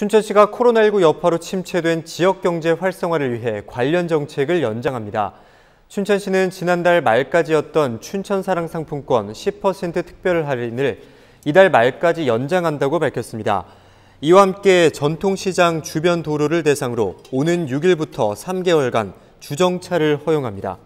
춘천시가 코로나19 여파로 침체된 지역 경제 활성화를 위해 관련 정책을 연장합니다. 춘천시는 지난달 말까지였던 춘천사랑 상품권 10% 특별 할인을 이달 말까지 연장한다고 밝혔습니다. 이와 함께 전통시장 주변 도로를 대상으로 오는 6일부터 3개월간 주정차를 허용합니다.